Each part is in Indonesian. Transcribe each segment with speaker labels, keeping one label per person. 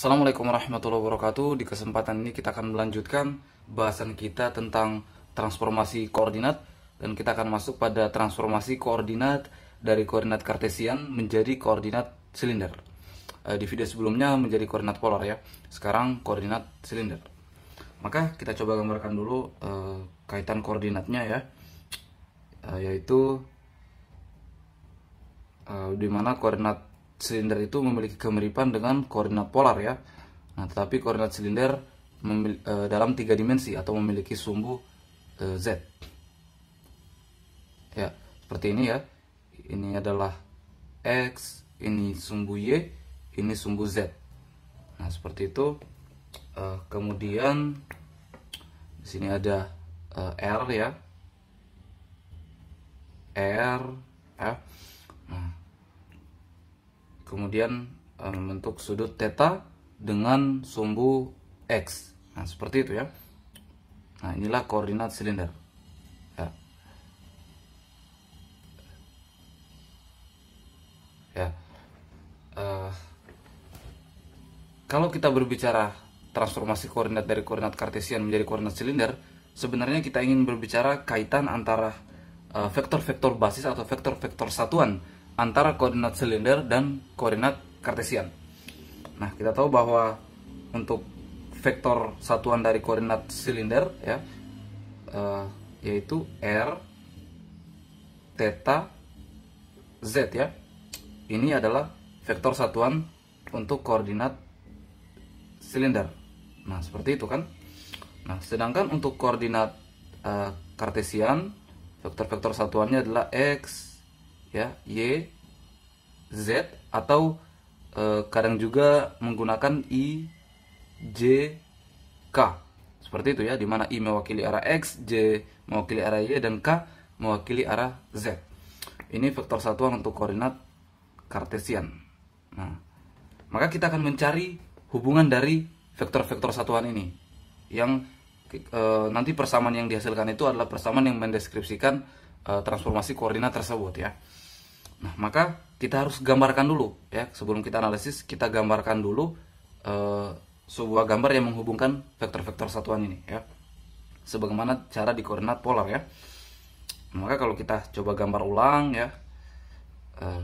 Speaker 1: Assalamualaikum warahmatullahi wabarakatuh. Di kesempatan ini kita akan melanjutkan bahasan kita tentang transformasi koordinat dan kita akan masuk pada transformasi koordinat dari koordinat kartesian menjadi koordinat silinder. Eh, di video sebelumnya menjadi koordinat polar ya. Sekarang koordinat silinder. Maka kita coba gambarkan dulu uh, kaitan koordinatnya ya. uh, yaitu uh, di koordinat silinder itu memiliki kemiripan dengan koordinat polar ya. Nah, tetapi koordinat silinder e, dalam tiga dimensi atau memiliki sumbu e, z. Ya, seperti ini ya. Ini adalah x, ini sumbu y, ini sumbu z. Nah, seperti itu. E, kemudian di sini ada e, r ya. R, F kemudian e, membentuk sudut theta dengan sumbu X. Nah, seperti itu ya. Nah, inilah koordinat silinder. Ya. Ya. Uh, kalau kita berbicara transformasi koordinat dari koordinat kartesian menjadi koordinat silinder, sebenarnya kita ingin berbicara kaitan antara e, vektor-vektor uh, vektor -vektor basis atau vektor-vektor satuan antara koordinat silinder dan koordinat kartesian. Nah, kita tahu bahwa untuk vektor satuan dari koordinat silinder ya uh, yaitu r theta z ya. Ini adalah vektor satuan untuk koordinat silinder. Nah, seperti itu kan. Nah, sedangkan untuk koordinat uh, kartesian, vektor-vektor satuannya adalah x, ya y z atau e, kadang juga menggunakan i j k seperti itu ya di mana i mewakili arah x j mewakili arah y dan k mewakili arah z ini vektor satuan untuk koordinat kartesian nah maka kita akan mencari hubungan dari vektor-vektor satuan ini yang e, nanti persamaan yang dihasilkan itu adalah persamaan yang mendeskripsikan Eh, transformasi koordinat tersebut ya. Nah, maka kita harus gambarkan dulu ya sebelum kita analisis kita gambarkan dulu uh, sebuah gambar yang menghubungkan vektor-vektor satuan ini ya. Sebagaimana cara di koordinat polar ya. maka kalau kita coba gambar ulang ya uh,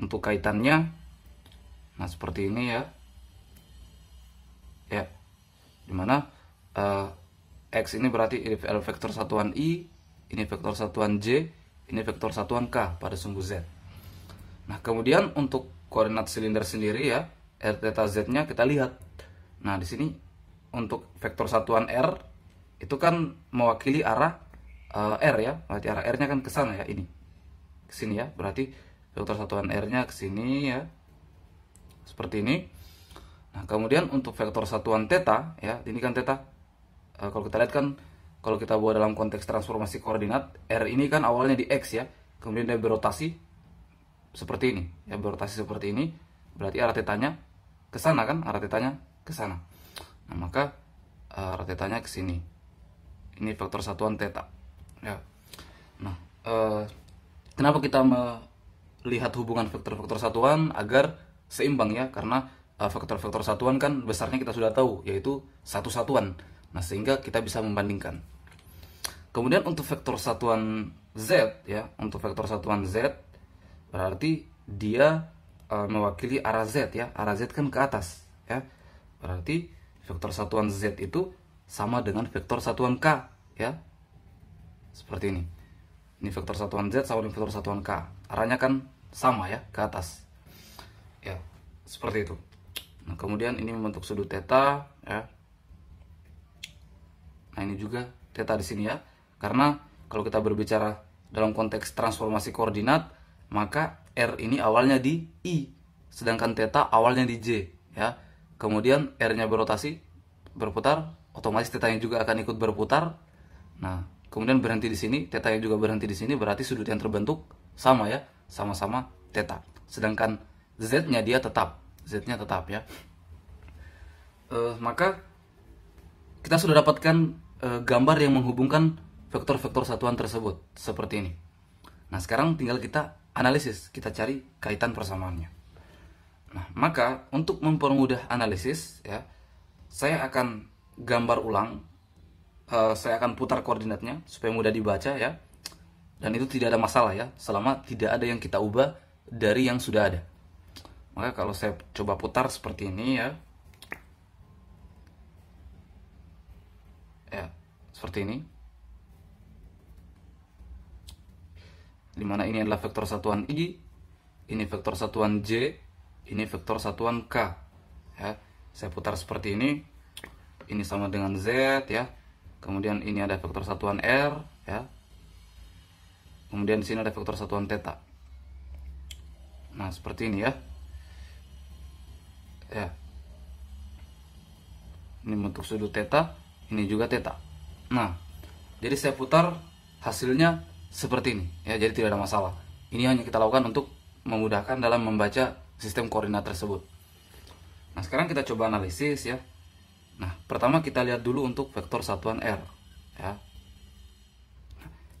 Speaker 1: untuk kaitannya nah seperti ini ya. Ya. Dimana uh, X ini berarti vektor satuan I ini vektor satuan J, ini vektor satuan K pada sumbu Z. Nah, kemudian untuk koordinat silinder sendiri ya, R theta Z-nya kita lihat. Nah, di sini untuk vektor satuan R itu kan mewakili arah uh, R ya, berarti arah R-nya kan ke sana ya ini. Ke sini ya, berarti vektor satuan R-nya ke sini ya. Seperti ini. Nah, kemudian untuk vektor satuan theta ya, ini kan theta uh, kalau kita lihat kan kalau kita buat dalam konteks transformasi koordinat, R ini kan awalnya di X ya, kemudian dia berotasi seperti ini, ya berotasi seperti ini, berarti arah tetanya ke sana kan, arah tetanya ke sana. Nah, maka eh, arah tetanya ke sini. Ini faktor satuan teta. Ya. Nah, eh, kenapa kita melihat hubungan faktor-faktor satuan agar seimbang ya? Karena eh, faktor-faktor satuan kan besarnya kita sudah tahu, yaitu satu satuan. Nah, sehingga kita bisa membandingkan. Kemudian untuk vektor satuan Z ya, untuk vektor satuan Z berarti dia e, mewakili arah Z ya. Arah Z kan ke atas ya. Berarti vektor satuan Z itu sama dengan vektor satuan K ya. Seperti ini. Ini vektor satuan Z sama dengan vektor satuan K. Arahnya kan sama ya, ke atas. Ya, seperti itu. Nah, kemudian ini membentuk sudut theta ya. Nah, ini juga theta di sini ya. Karena kalau kita berbicara dalam konteks transformasi koordinat, maka R ini awalnya di I, sedangkan theta awalnya di J, ya. Kemudian R-nya berotasi, berputar, otomatis tetanya juga akan ikut berputar. Nah, kemudian berhenti di sini, tetanya juga berhenti di sini, berarti sudut yang terbentuk sama ya, sama-sama theta. Sedangkan Z-nya dia tetap, Z-nya tetap ya. Uh, maka kita sudah dapatkan uh, gambar yang menghubungkan vektor-vektor satuan tersebut seperti ini. Nah, sekarang tinggal kita analisis, kita cari kaitan persamaannya. Nah, maka untuk mempermudah analisis ya, saya akan gambar ulang uh, saya akan putar koordinatnya supaya mudah dibaca ya. Dan itu tidak ada masalah ya, selama tidak ada yang kita ubah dari yang sudah ada. Maka kalau saya coba putar seperti ini ya. Ya, seperti ini. di mana ini adalah vektor satuan I, ini vektor satuan J, ini vektor satuan K. Ya, saya putar seperti ini, ini sama dengan Z ya, kemudian ini ada vektor satuan R ya, kemudian di sini ada vektor satuan theta. Nah seperti ini ya, ya, ini bentuk sudut theta, ini juga theta. Nah, jadi saya putar hasilnya seperti ini ya jadi tidak ada masalah ini hanya kita lakukan untuk memudahkan dalam membaca sistem koordinat tersebut nah sekarang kita coba analisis ya nah pertama kita lihat dulu untuk vektor satuan r ya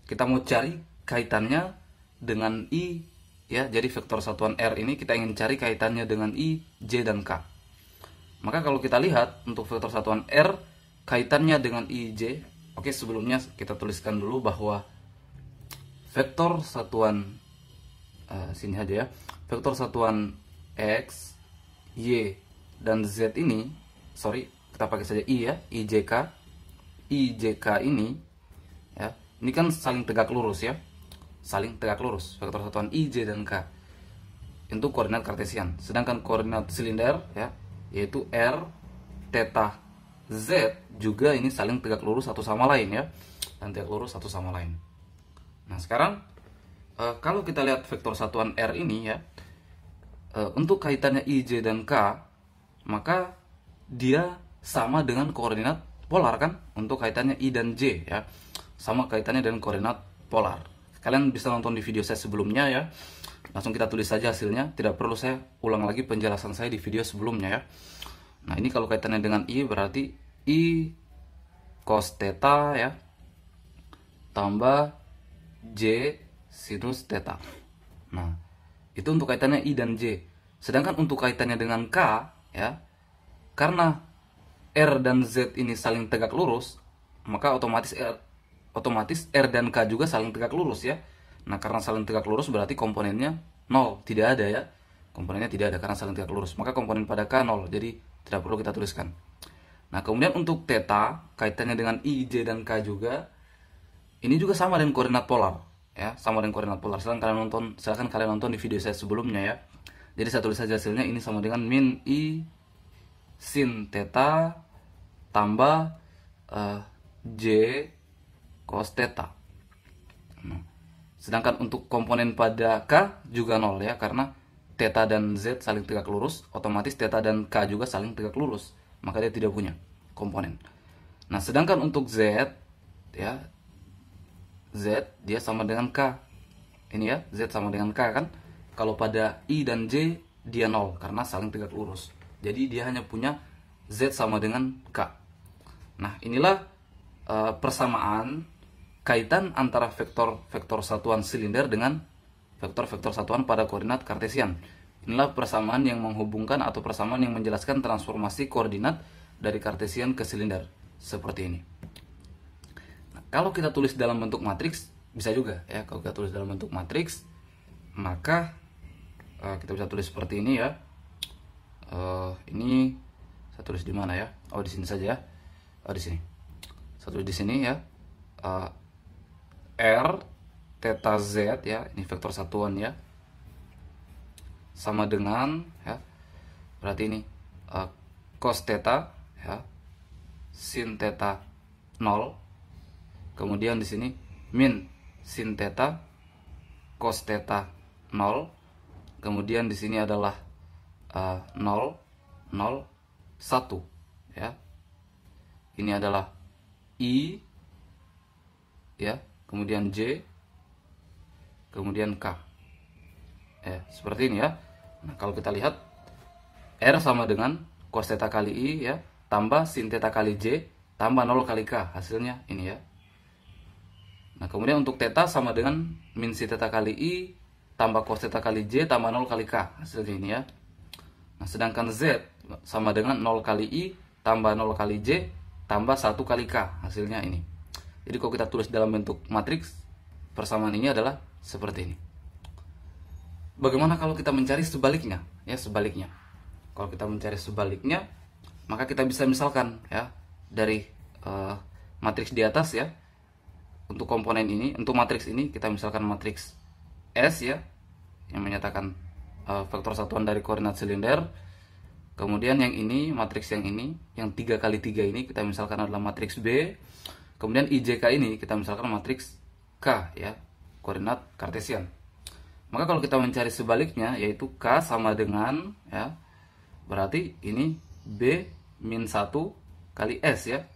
Speaker 1: kita mau cari kaitannya dengan i ya jadi vektor satuan r ini kita ingin cari kaitannya dengan i j dan k maka kalau kita lihat untuk vektor satuan r kaitannya dengan i j oke sebelumnya kita tuliskan dulu bahwa vektor satuan uh, sini aja ya vektor satuan x y dan z ini sorry kita pakai saja i ya ijk ijk ini ya ini kan saling tegak lurus ya saling tegak lurus vektor satuan i j dan k itu koordinat kartesian sedangkan koordinat silinder ya yaitu r theta z juga ini saling tegak lurus satu sama lain ya dan tegak lurus satu sama lain Nah sekarang uh, kalau kita lihat vektor satuan R ini ya, uh, untuk kaitannya IJ dan K, maka dia sama dengan koordinat polar kan? Untuk kaitannya I dan J ya, sama kaitannya dengan koordinat polar. Kalian bisa nonton di video saya sebelumnya ya. Langsung kita tulis saja hasilnya, tidak perlu saya ulang lagi penjelasan saya di video sebelumnya ya. Nah ini kalau kaitannya dengan I berarti I cos theta ya tambah J sinus theta. Nah, itu untuk kaitannya I dan J. Sedangkan untuk kaitannya dengan K, ya, karena R dan Z ini saling tegak lurus, maka otomatis R, otomatis R dan K juga saling tegak lurus ya. Nah, karena saling tegak lurus berarti komponennya nol tidak ada ya. Komponennya tidak ada karena saling tegak lurus. Maka komponen pada K nol. jadi tidak perlu kita tuliskan. Nah, kemudian untuk theta, kaitannya dengan I, J, dan K juga, ini juga sama dengan koordinat polar ya sama dengan koordinat polar silahkan kalian nonton silahkan kalian nonton di video saya sebelumnya ya jadi saya tulis saja hasilnya ini sama dengan min i sin theta tambah uh, j cos theta nah, sedangkan untuk komponen pada k juga nol ya karena theta dan z saling tegak lurus otomatis theta dan k juga saling tegak lurus maka dia tidak punya komponen nah sedangkan untuk z ya Z dia sama dengan K ini ya Z sama dengan K kan kalau pada I dan J dia nol karena saling tegak lurus jadi dia hanya punya Z sama dengan K nah inilah uh, persamaan kaitan antara vektor-vektor satuan silinder dengan vektor-vektor satuan pada koordinat kartesian inilah persamaan yang menghubungkan atau persamaan yang menjelaskan transformasi koordinat dari kartesian ke silinder seperti ini kalau kita tulis dalam bentuk matriks bisa juga ya kalau kita tulis dalam bentuk matriks maka uh, kita bisa tulis seperti ini ya uh, ini saya tulis di mana ya oh di sini saja ya oh di sini satu di sini ya uh, r theta z ya ini vektor satuan ya sama dengan ya berarti ini uh, cos theta ya sin theta 0 Kemudian di sini min sin theta cos theta 0. Kemudian di sini adalah uh, 0 0 1 ya. Ini adalah i ya, kemudian j kemudian k. Ya, seperti ini ya. Nah, kalau kita lihat R sama dengan cos theta kali i ya, tambah sin theta kali j tambah 0 kali k hasilnya ini ya Kemudian untuk teta sama dengan min si theta kali i tambah cos teta kali j tambah 0 kali k hasilnya nah, ini ya. Nah, sedangkan z sama dengan 0 kali i tambah 0 kali j tambah 1 kali k hasilnya ini. Jadi kalau kita tulis dalam bentuk matriks persamaan ini adalah seperti ini. Bagaimana kalau kita mencari sebaliknya? Ya, sebaliknya. Kalau kita mencari sebaliknya, maka kita bisa misalkan ya dari uh, matriks di atas ya untuk komponen ini untuk matriks ini kita misalkan matriks S ya yang menyatakan uh, satuan dari koordinat silinder kemudian yang ini matriks yang ini yang 3 kali 3 ini kita misalkan adalah matriks B kemudian IJK ini kita misalkan matriks K ya koordinat kartesian maka kalau kita mencari sebaliknya yaitu K sama dengan ya berarti ini B min 1 kali S ya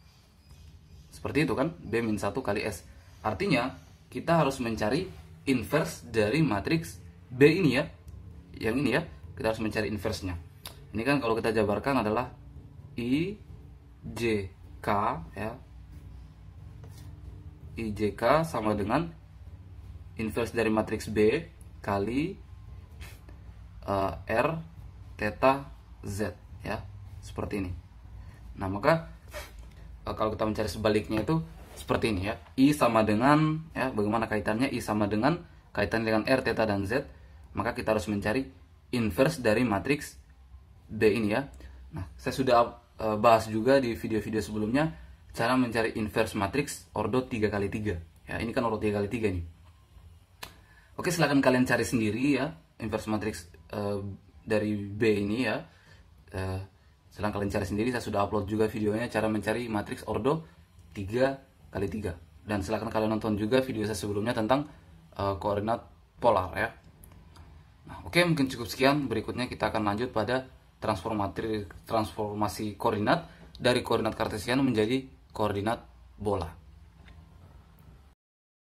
Speaker 1: seperti itu kan B min 1 kali S Artinya, kita harus mencari inverse dari matriks B ini ya. Yang ini ya, kita harus mencari inverse-nya. Ini kan kalau kita jabarkan adalah I J K ya. I J K sama dengan inverse dari matriks B kali uh, R theta Z ya, seperti ini. Nah, maka eh, kalau kita mencari sebaliknya itu seperti ini ya. I sama dengan, ya bagaimana kaitannya? I sama dengan, kaitan dengan R, Theta, dan Z. Maka kita harus mencari inverse dari matriks D ini ya. Nah, saya sudah e, bahas juga di video-video sebelumnya cara mencari inverse matriks ordo 3x3. Ya, ini kan ordo 3x3 nih. Oke, silahkan kalian cari sendiri ya inverse matriks uh, e, dari B ini ya. Uh, e, silahkan kalian cari sendiri, saya sudah upload juga videonya cara mencari matriks ordo 3 kali tiga dan silahkan kalian nonton juga video saya sebelumnya tentang uh, koordinat polar ya nah, oke mungkin cukup sekian berikutnya kita akan lanjut pada transformasi transformasi koordinat dari koordinat kartesian menjadi koordinat bola